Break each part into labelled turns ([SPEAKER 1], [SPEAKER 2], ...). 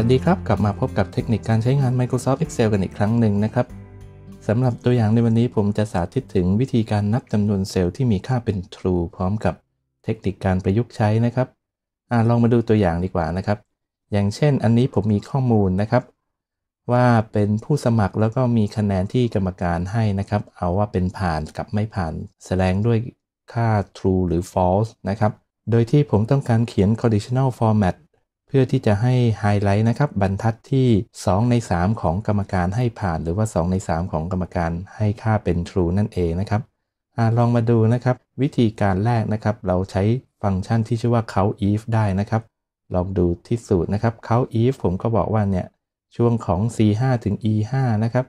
[SPEAKER 1] วัสดีครับกลับมาพบกับเทคนิคการใช้งาน Microsoft Excel กันอีกครั้งหนึ่งนะครับสำหรับตัวอย่างในวันนี้ผมจะสาธิตถึงวิธีการนับจำนวนเซลล์ที่มีค่าเป็น True พร้อมกับเทคนิคการประยุกต์ใช้นะครับอลองมาดูตัวอย่างดีกว่านะครับ อย่างเช่นอันนี้ผมมีข้อมูลนะครับ ว่าเป็นผู้สมัครแล้วก็มีคะแนนที่กรรมการให้นะครับเอาว่าเป็นผ่านกับไม่ผ่านแสดงด้วยค่า True หรือ False นะครับโดยที่ผมต้องการเขียน conditional format พื่อที่จะให้ไฮไลท์นะครับบรรทัดที่ 2 ใน 3 ของกรรมการให้ผ่าน หรือว่า 2 ใน 3 ของกรรมการให้ค่าเป็น true นั่นเองนะครับอลองมาดูนะครับ วิธีการแรกนะครับเราใช้ฟังก์ชันที่ชื่อว่า count if ได้นะครับ ลองดูที่สูตรนะครับ count if ผมก็บอกว่าเนี่ยช่วงของ c 5ถึง e 5นะครับ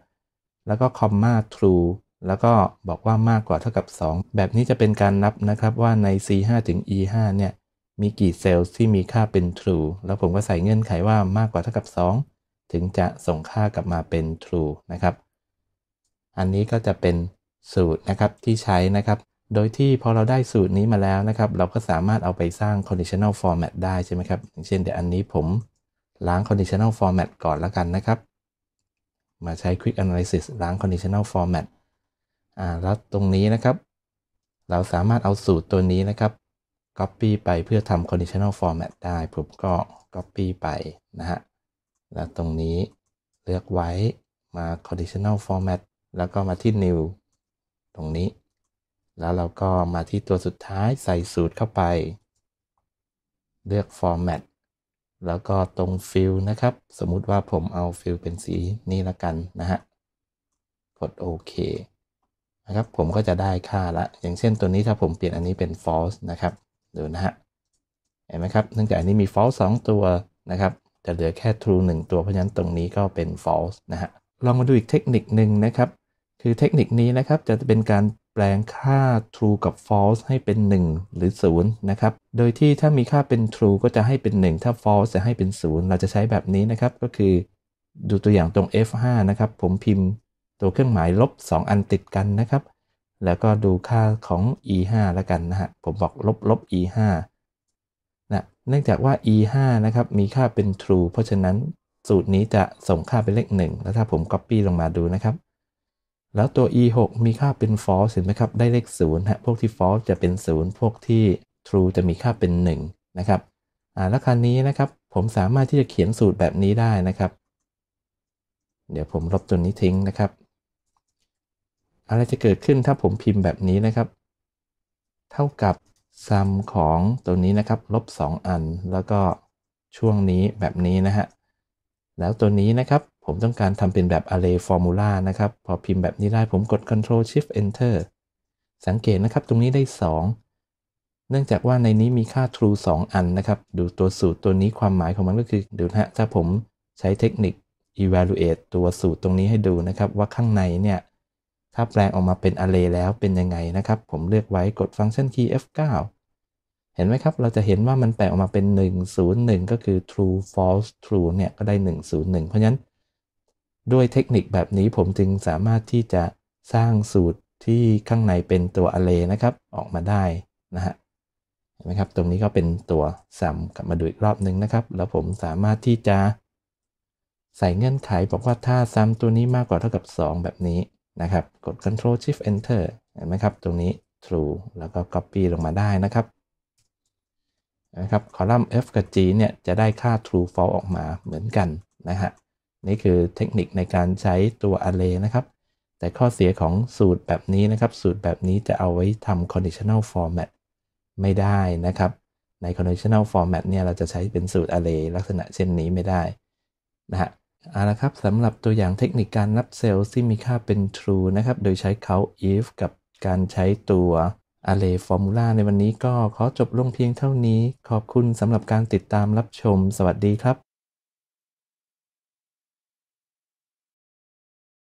[SPEAKER 1] แล้วก็ comma true แล้วก็บอกว่ามากกว่าเท่ากับ 2 แบบนี้จะเป็นการนับนะครับว่าใน c 5ถึง e 5เนี่ยมีกี่เซลล์ที่มีค่าเป็น true แล้วผมก็ใส่เงื่อนไขว่ามากกว่าเท่ากับ 2 ถึงจะส่งค่ากลับมาเป็น true นะครับ อันนี้ก็จะเป็นสูตรนะครับที่ใช้นะครับ โดยที่พอเราได้สูตรนี้มาแล้วนะครับ เราก็สามารถเอาไปสร้าง conditional format ได้ใช่ไหมครับเช่นเดี๋ยวอันนี้ผมล้าง conditional format ก่อนแล้วกันนะครับ มาใช้ quick analysis ล้าง conditional format อ่าแล้วตรงนี้นะครับ เราสามารถเอาสูตรตัวนี้นะครับ Copy ไปเพื่อทำ Conditional Format ได้ ผมก็ Copy ไป นะฮะ แล้วตรงนี้เลือกไว้มา Conditional Format แล้วก็มาที่ New ตรงนี้ แล้วเราก็มาที่ตัวสุดท้ายใส่สูตรเข้าไป เลือก Format แล้วก็ตรง Fill นะครับ สมมุติว่าผมเอา Fill เป็นสีนี้ละกันนะฮะ กดโอเคนะครับผมก็จะได้ค่าละ อย่างเช่นตัวนี้ถ้าผมเปลี่ยนอันนี้เป็น false นะครับดูนะฮะ เห็นไหมครับเนื่องจากอันนี้มี false 2ตัวนะครับ จะเหลือแค่ true 1 ตัว เพราะฉะนั้นตรงนี้ก็เป็น false นะฮะ ลองมาดูอีกเทคนิคหนึ่งนะครับ คือเทคนิคนี้นะครับ จะเป็นการแปลงค่า true กับ false ให้เป็น 1 หรือ0นะครับ โดยที่ถ้ามีค่าเป็น true ก็จะให้เป็น 1 ถ้า false จะให้เป็น 0 เราจะใช้แบบนี้นะครับ ก็คือ ดูตัวอย่างตรง F5 นะครับ ผมพิมพ์ตัวเครื่องหมายลบ 2 อันติดกันนะครับแล้วก็ดูค่าของ e5 แล้วกันนะฮะ ผมบอกลบลบ e5 นะ เนื่องจากว่า e5 นะครับ มีค่าเป็น true เพราะฉะนั้นสูตรนี้จะส่งค่าเป็นเลข1แล้วถ้าผม copy ลงมาดูนะครับ แล้วตัว e6 มีค่าเป็น false เห็นไหมครับ ได้เลข0ฮะ พวกที่ false จะเป็น 0 พวกที่ true จะมีค่าเป็น 1 นะครับ อ่าแล้วคราวนี้นะครับ ผมสามารถที่จะเขียนสูตรแบบนี้ได้นะครับ เดี๋ยวผมลบตัวนี้ทิ้งนะครับอะไรจะเกิดขึ้นถ้าผมพิมพ์แบบนี้นะครับ เท่ากับซัมของ ตัวนี้นะครับ ลบ 2 อัน แล้วก็ช่วงนี้แบบนี้นะฮะ แล้วตัวนี้นะครับผมต้องการทำเป็นแบบ array formula นะครับพอพิมพ์แบบนี้ได้ผมกด control shift enter สังเกตนะครับตรงนี้ได้ 2 เนื่องจากว่าในนี้มีค่า true 2 อันนะครับ ดูตัวสูตรตัวนี้ความหมายของมันก็คือดูนะฮะถ้าผมใช้เทคนิค evaluate ตัวสูตรตรงนี้ให้ดูนะครับ ว่าข้างในเนี่ยถ้าแปลงออกมาเป็นอะเลแล้วเป็นยังไงนะครับ ผมเลือกไว้กดฟังก์ชันคีย์ F9 เห็นไหมครับเราจะเห็นว่ามันแปลงออกมาเป็น 101 ก็คือ true false true เนี่ยก็ได้ 101 เพราะฉะนั้น ด้วยเทคนิคแบบนี้ผมจึงสามารถที่จะสร้างสูตรที่ข้างในเป็นตัวอะเลนะครับ ออกมาได้นะฮะเห็นไหมครับตรงนี้ก็เป็นตัวซ้ำกลับมาดูอีกรอบหนึ่งนะครับ แล้วผมสามารถที่จะใส่เงื่อนไขบอกว่าถ้าซ้ำตัวนี้มากกว่าเท่ากับ2 แบบนี้นะครับกด Ctrl Shift Enter เห็นไหมครับ ตรงนี้ True แล้วก็ Copy ลงมาได้นะครับนะครับคอลัมน์ F กับ G เนี่ยจะได้ค่า True False ออกมาเหมือนกันนะฮะนี่คือเทคนิคในการใช้ตัว Array นะครับ แต่ข้อเสียของสูตรแบบนี้นะครับ สูตรแบบนี้จะเอาไว้ทำ Conditional Format ไม่ได้นะครับ ใน Conditional Format เนี่ยเราจะใช้เป็นสูตร Array ลักษณะเช่นนี้ไม่ได้นะฮะเอาละครับสำหรับตัวอย่างเทคนิคการนับเซลล์ ที่มีค่าเป็น true นะครับโดยใช้ count if กับการใช้ตัว array formula ในวันนี้ก็ขอจบลงเพียงเท่านี้ ขอบคุณสำหรับการติดตามรับชมสวัสดีครับ